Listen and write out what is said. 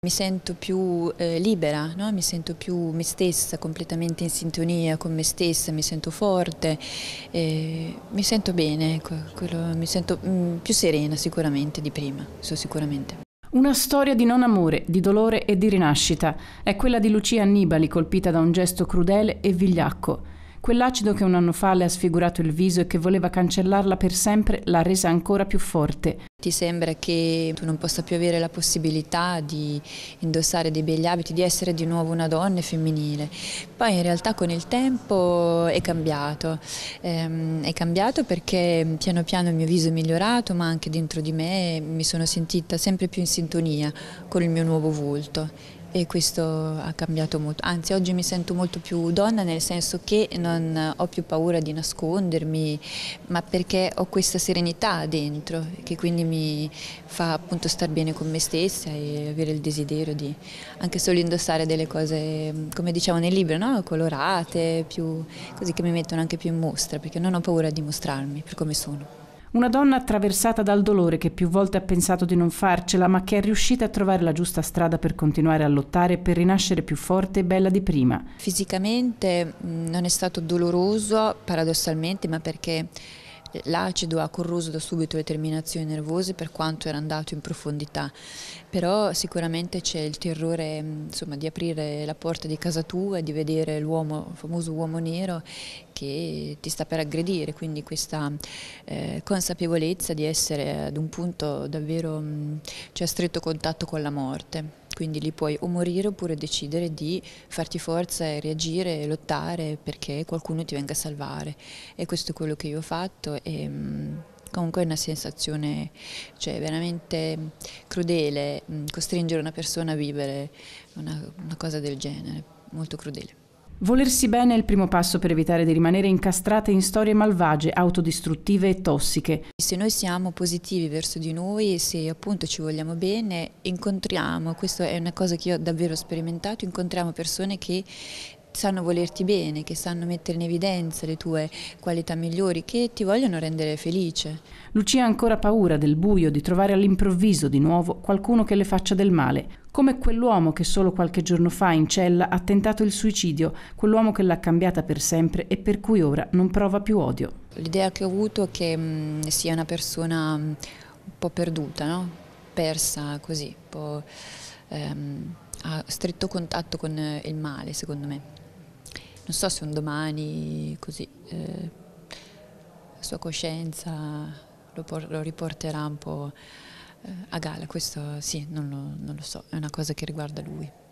Mi sento più eh, libera, no? mi sento più me stessa, completamente in sintonia con me stessa, mi sento forte, eh, mi sento bene, ecco, quello, mi sento mh, mm, più serena sicuramente di prima, so sicuramente. Una storia di non amore, di dolore e di rinascita è quella di Lucia Annibali colpita da un gesto crudele e vigliacco. Quell'acido che un anno fa le ha sfigurato il viso e che voleva cancellarla per sempre l'ha resa ancora più forte. Ti sembra che tu non possa più avere la possibilità di indossare dei begli abiti, di essere di nuovo una donna femminile. Poi in realtà con il tempo è cambiato, ehm, è cambiato perché piano piano il mio viso è migliorato ma anche dentro di me mi sono sentita sempre più in sintonia con il mio nuovo volto e questo ha cambiato molto, anzi oggi mi sento molto più donna nel senso che non ho più paura di nascondermi ma perché ho questa serenità dentro che quindi mi fa appunto star bene con me stessa e avere il desiderio di anche solo indossare delle cose, come diciamo nel libro, no? colorate, più, così che mi mettono anche più in mostra, perché non ho paura di mostrarmi per come sono. Una donna attraversata dal dolore che più volte ha pensato di non farcela, ma che è riuscita a trovare la giusta strada per continuare a lottare e per rinascere più forte e bella di prima. Fisicamente mm, non è stato doloroso, paradossalmente, ma perché L'acido ha corroso da subito le terminazioni nervose per quanto era andato in profondità, però sicuramente c'è il terrore mm, insomma, di aprire la porta di casa tua e di vedere l'uomo, il famoso uomo nero che ti sta per aggredire, quindi questa eh, consapevolezza di essere ad un punto davvero mm, cioè, a stretto contatto con la morte quindi lì puoi o morire oppure decidere di farti forza e reagire e lottare perché qualcuno ti venga a salvare e questo è quello che io ho fatto e mm, comunque è una sensazione cioè, veramente crudele mm, costringere una persona a vivere una, una cosa del genere, molto crudele. Volersi bene è il primo passo per evitare di rimanere incastrate in storie malvagie, autodistruttive e tossiche. Se noi siamo positivi verso di noi, se appunto ci vogliamo bene, incontriamo, questa è una cosa che io ho davvero sperimentato, incontriamo persone che sanno volerti bene, che sanno mettere in evidenza le tue qualità migliori, che ti vogliono rendere felice. Lucia ha ancora paura del buio, di trovare all'improvviso di nuovo qualcuno che le faccia del male, come quell'uomo che solo qualche giorno fa in cella ha tentato il suicidio, quell'uomo che l'ha cambiata per sempre e per cui ora non prova più odio. L'idea che ho avuto è che mh, mm, sia una persona mh, mm, un po' perduta, no? persa così, un po'... Ehm a stretto contatto con eh, il male, secondo me. Non so se un domani così eh, la sua coscienza lo, lo, riporterà un po' eh, a gala, questo sì, non lo, non lo so, è una cosa che riguarda lui.